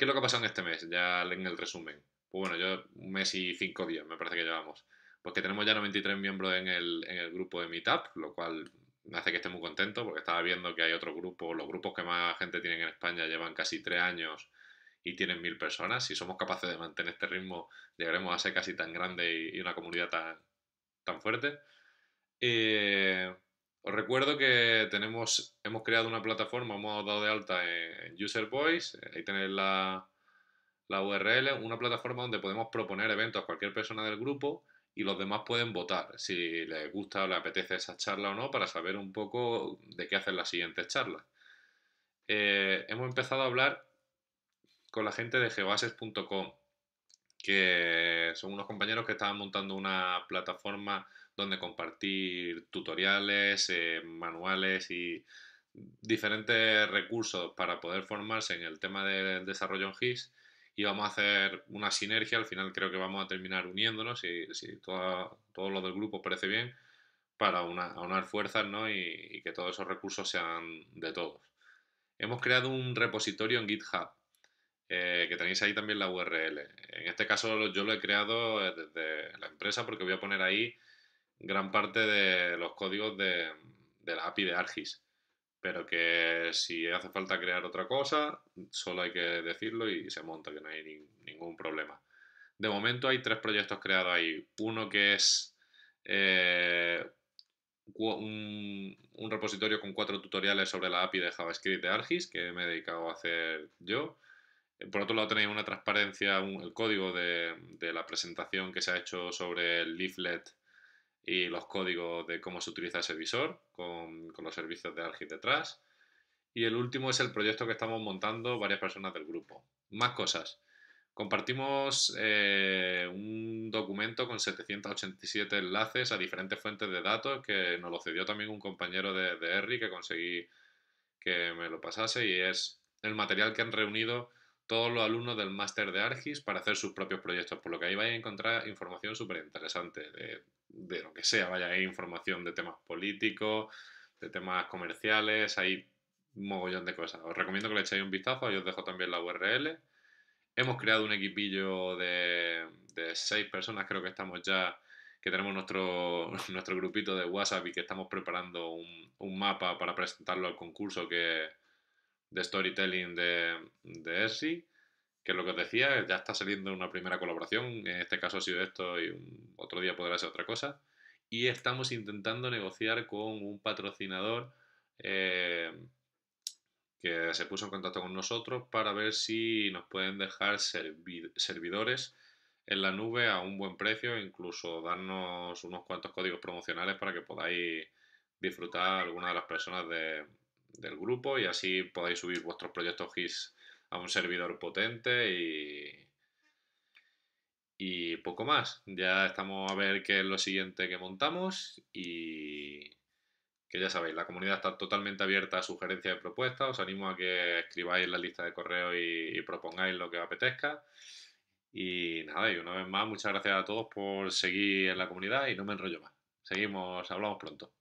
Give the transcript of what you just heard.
¿Qué es lo que ha pasado en este mes? Ya en el resumen. Pues bueno, yo un mes y cinco días me parece que llevamos. Porque pues tenemos ya 93 miembros en el, grupo de Meetup, lo cual me hace que esté muy contento porque estaba viendo que hay otro grupo, los grupos que más gente tienen en España llevan casi tres años y tienen mil personas. Si somos capaces de mantener este ritmo, llegaremos a ser casi tan grande y, una comunidad tan, tan fuerte. Eh, os recuerdo que tenemos, hemos creado una plataforma, hemos dado de alta en, User Voice, eh, ahí tenéis la, URL, una plataforma donde podemos proponer eventos a cualquier persona del grupo y los demás pueden votar si les gusta o les apetece esa charla o no para saber un poco de qué hacen las siguientes charlas. Eh, hemos empezado a hablar con la gente de gebases.com que son unos compañeros que estaban montando una plataforma donde compartir tutoriales, eh, manuales y diferentes recursos para poder formarse en el tema del desarrollo en GIS y vamos a hacer una sinergia, al final creo que vamos a terminar uniéndonos, si, si todo, todo lo del grupo parece bien, para una, aunar fuerzas ¿no? y que todos esos recursos sean de todos. Hemos creado un repositorio en GitHub eh, que tenéis ahí también la URL. En este caso yo lo he creado eh, desde la empresa porque voy a poner ahí gran parte de los códigos de, la API de Argis. Pero que si hace falta crear otra cosa, solo hay que decirlo y se monta, que no hay ningún problema. De momento hay tres proyectos creados ahí. Uno que es eh, un, un repositorio con cuatro tutoriales sobre la API de JavaScript de Argis, que me he dedicado a hacer yo por otro lado, tenéis una transparencia, el código de, la presentación que se ha hecho sobre el leaflet y los códigos de cómo se utiliza ese visor con, los servicios de Algit detrás. Y el último es el proyecto que estamos montando varias personas del grupo. Más cosas. Compartimos eh, un documento con 787 enlaces a diferentes fuentes de datos que nos lo cedió también un compañero de, de Erri que conseguí que me lo pasase y es el material que han reunido todos los alumnos del máster de Argis para hacer sus propios proyectos, por lo que ahí vais a encontrar información súper interesante de, lo que sea, vaya, hay información de temas políticos, de temas comerciales, hay un mogollón de cosas. Os recomiendo que le echéis un vistazo, ahí os dejo también la URL. Hemos creado un equipillo de, seis personas, creo que estamos ya, que tenemos nuestro, grupito de WhatsApp y que estamos preparando un mapa para presentarlo al concurso que, de storytelling de, de Ersi, que es lo que os decía, ya está saliendo una primera colaboración, en este caso ha sido esto y otro día podrá ser otra cosa, y estamos intentando negociar con un patrocinador eh, que se puso en contacto con nosotros para ver si nos pueden dejar servidores en la nube a un buen precio, incluso darnos unos cuantos códigos promocionales para que podáis disfrutar alguna de las personas de, del grupo y así podéis subir vuestros proyectos GIS a un servidor potente y, poco más. Ya estamos a ver qué es lo siguiente que montamos y que ya sabéis, la comunidad está totalmente abierta a sugerencias y propuestas. Os animo a que escribáis la lista de correo y, y propongáis lo que os apetezca. Y nada, y una vez más, muchas gracias a todos por seguir en la comunidad y no me enrollo más. Seguimos, hablamos pronto.